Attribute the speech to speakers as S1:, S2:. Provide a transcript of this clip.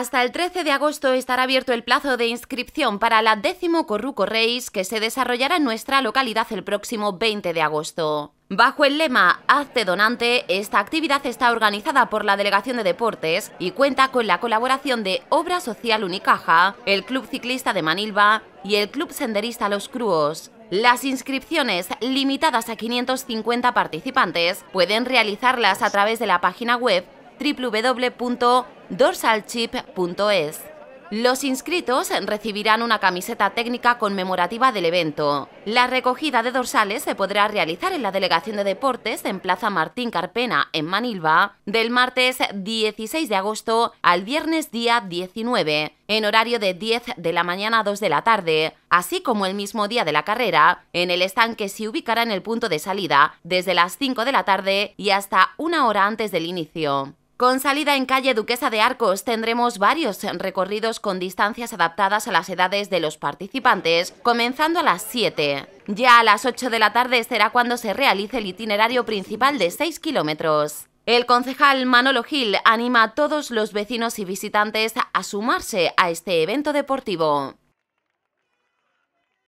S1: Hasta el 13 de agosto estará abierto el plazo de inscripción para la décimo Corruco Reis que se desarrollará en nuestra localidad el próximo 20 de agosto. Bajo el lema Hazte donante, esta actividad está organizada por la Delegación de Deportes y cuenta con la colaboración de Obra Social Unicaja, el Club Ciclista de Manilva y el Club Senderista Los Cruos. Las inscripciones, limitadas a 550 participantes, pueden realizarlas a través de la página web www dorsalchip.es. Los inscritos recibirán una camiseta técnica conmemorativa del evento. La recogida de dorsales se podrá realizar en la Delegación de Deportes en Plaza Martín Carpena, en Manilva, del martes 16 de agosto al viernes día 19, en horario de 10 de la mañana a 2 de la tarde, así como el mismo día de la carrera, en el estanque se ubicará en el punto de salida, desde las 5 de la tarde y hasta una hora antes del inicio. Con salida en calle Duquesa de Arcos tendremos varios recorridos con distancias adaptadas a las edades de los participantes, comenzando a las 7. Ya a las 8 de la tarde será cuando se realice el itinerario principal de 6 kilómetros. El concejal Manolo Gil anima a todos los vecinos y visitantes a sumarse a este evento deportivo.